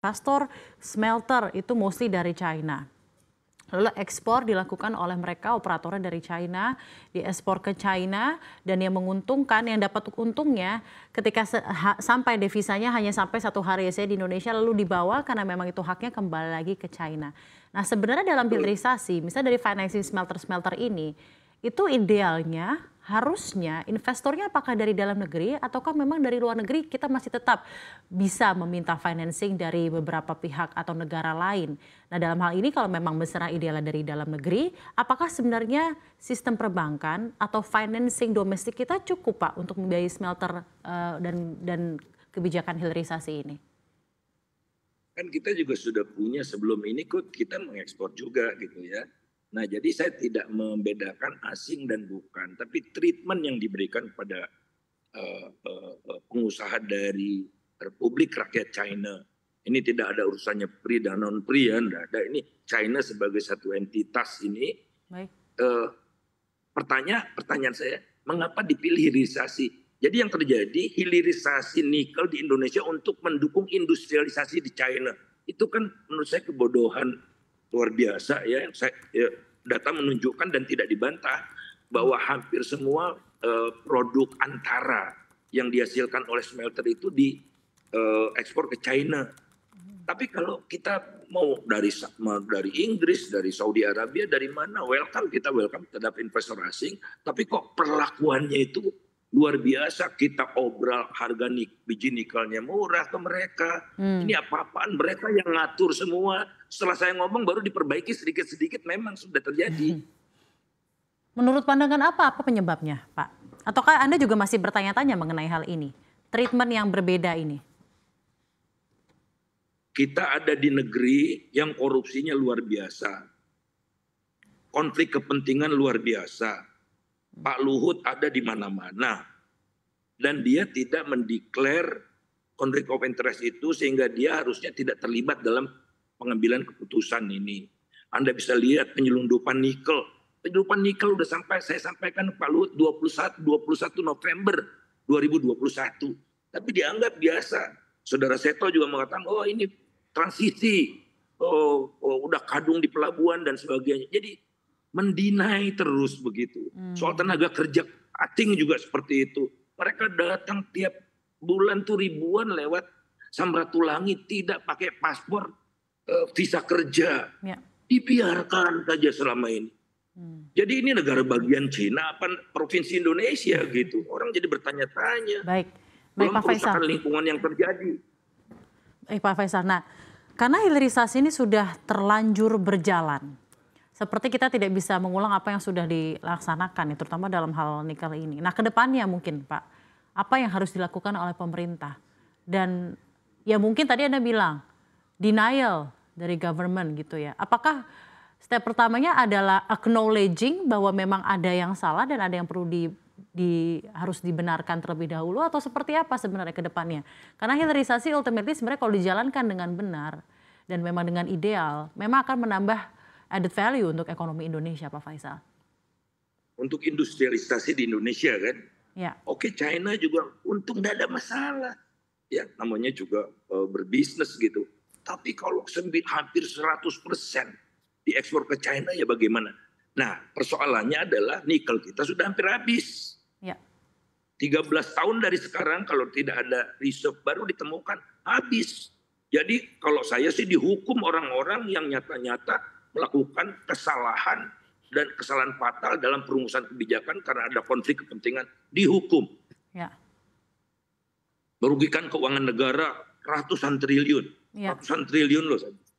Pastor smelter itu mostly dari China. Lalu ekspor dilakukan oleh mereka operatornya dari China, diekspor ke China dan yang menguntungkan yang dapat untungnya ketika ha, sampai devisanya hanya sampai satu hari saya di Indonesia lalu dibawa karena memang itu haknya kembali lagi ke China. Nah sebenarnya dalam hilirisasi, misalnya dari financing smelter-smelter ini itu idealnya harusnya investornya apakah dari dalam negeri ataukah memang dari luar negeri kita masih tetap bisa meminta financing dari beberapa pihak atau negara lain. Nah dalam hal ini kalau memang besarnya idealnya dari dalam negeri, apakah sebenarnya sistem perbankan atau financing domestik kita cukup Pak untuk membiayai smelter uh, dan dan kebijakan hilirisasi ini? Kan kita juga sudah punya sebelum ini kok kita mengekspor juga gitu ya Nah, jadi saya tidak membedakan asing dan bukan, tapi treatment yang diberikan pada uh, eh, uh, eh, eh, pengusaha dari Republik Rakyat China. Ini tidak ada urusannya pri dan non pri ya, tidak ada. Ini China sebagai satu entitas ini. Uh, pertanyaan pertanyaan saya, mengapa dipilih hilirisasi? Jadi yang terjadi hilirisasi nikel di Indonesia untuk mendukung industrialisasi di China. Itu kan menurut saya kebodohan luar biasa ya. Saya, ya data menunjukkan dan tidak dibantah bahwa hampir semua uh, produk antara yang dihasilkan oleh smelter itu di uh, ekspor ke China. Tapi kalau kita mau dari dari Inggris, dari Saudi Arabia, dari mana welcome kita welcome terhadap investor asing, tapi kok perlakuannya itu luar biasa kita obral harga nik, biji nikelnya murah ke mereka. Hmm. Ini apa-apaan mereka yang ngatur semua. Setelah saya ngomong baru diperbaiki sedikit-sedikit memang sudah terjadi. Menurut pandangan apa apa penyebabnya, Pak? Ataukah Anda juga masih bertanya-tanya mengenai hal ini? Treatment yang berbeda ini. Kita ada di negeri yang korupsinya luar biasa. Konflik kepentingan luar biasa Pak Luhut ada di mana-mana. Dan dia tidak mendeklar konflik of interest itu sehingga dia harusnya tidak terlibat dalam pengambilan keputusan ini. Anda bisa lihat penyelundupan nikel. Penyelundupan nikel sudah sampai saya sampaikan Pak Luhut 21 21 November 2021. Tapi dianggap biasa. Saudara Seto juga mengatakan, "Oh, ini transisi. Oh, oh udah kadung di pelabuhan dan sebagainya." Jadi mendinai terus begitu. Hmm. Soal tenaga kerja asing juga seperti itu. Mereka datang tiap bulan tuh ribuan lewat Samratulangi tidak pakai paspor uh, visa kerja. Ya. Dibiarkan saja selama ini. Hmm. Jadi ini negara bagian Cina apa provinsi Indonesia hmm. gitu. Orang jadi bertanya-tanya. Baik. Baik Pak Faisal. lingkungan yang terjadi. Baik Pak Faisal. Nah, karena hilirisasi ini sudah terlanjur berjalan seperti kita tidak bisa mengulang apa yang sudah dilaksanakan, terutama dalam hal nikel ini. Nah, ke depannya mungkin Pak, apa yang harus dilakukan oleh pemerintah? Dan ya mungkin tadi Anda bilang, denial dari government gitu ya. Apakah step pertamanya adalah acknowledging bahwa memang ada yang salah dan ada yang perlu di, di harus dibenarkan terlebih dahulu atau seperti apa sebenarnya ke depannya? Karena hilirisasi ultimately sebenarnya kalau dijalankan dengan benar dan memang dengan ideal, memang akan menambah added value untuk ekonomi Indonesia Pak Faisal? Untuk industrialisasi di Indonesia kan. Ya. Oke China juga untung tidak ada masalah. Ya namanya juga uh, berbisnis gitu. Tapi kalau sempit hampir 100% diekspor ke China ya bagaimana? Nah persoalannya adalah nikel kita sudah hampir habis. Ya. 13 tahun dari sekarang kalau tidak ada riset baru ditemukan habis. Jadi kalau saya sih dihukum orang-orang yang nyata-nyata melakukan kesalahan dan kesalahan fatal dalam perumusan kebijakan karena ada konflik kepentingan dihukum. Ya. Merugikan keuangan negara ratusan triliun, ya. ratusan triliun loh.